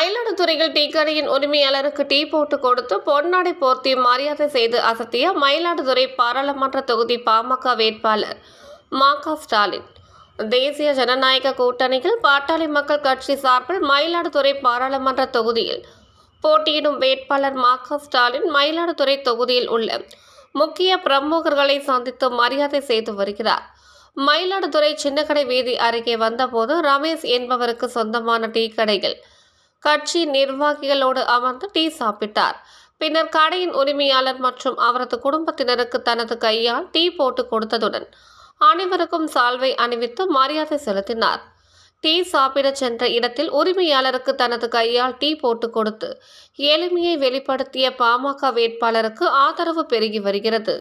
மயிலாடுதுறையில் டீ கடையின் உரிமையாளருக்கு டீ போட்டு கொடுத்து பொன்னாடை போர்த்தி மரியாதை செய்து அசத்திய மயிலாடுதுறை பாராளுமன்ற தொகுதி பாமக வேட்பாளர் மா க ஸ்டாலின் தேசிய ஜனநாயக கூட்டணியில் பாட்டாளி மக்கள் கட்சி சார்பில் மயிலாடுதுறை பாராளுமன்ற தொகுதியில் போட்டியிடும் வேட்பாளர் மா க ஸ்டாலின் மயிலாடுதுறை தொகுதியில் உள்ள முக்கிய பிரமுகர்களை சந்தித்து மரியாதை செய்து வருகிறார் மயிலாடுதுறை சின்னக்கடை வீதி அருகே வந்தபோது ரமேஷ் என்பவருக்கு சொந்தமான டீ கடைகள் கட்சி நிர்வாகிகளோடு அமர்ந்து டீ சாப்பிட்டார் பின்னர் கடையின் உரிமையாளர் மற்றும் அவரது குடும்பத்தினருக்கு தனது கையால் டீ போட்டு கொடுத்ததுடன் அனைவருக்கும் சால்வை அணிவித்து மரியாதை செலுத்தினார் டீ சாப்பிட சென்ற இடத்தில் உரிமையாளருக்கு தனது கையால் டீ போட்டு கொடுத்து எளிமையை வெளிப்படுத்திய பாமக வேட்பாளருக்கு ஆதரவு பெருகி வருகிறது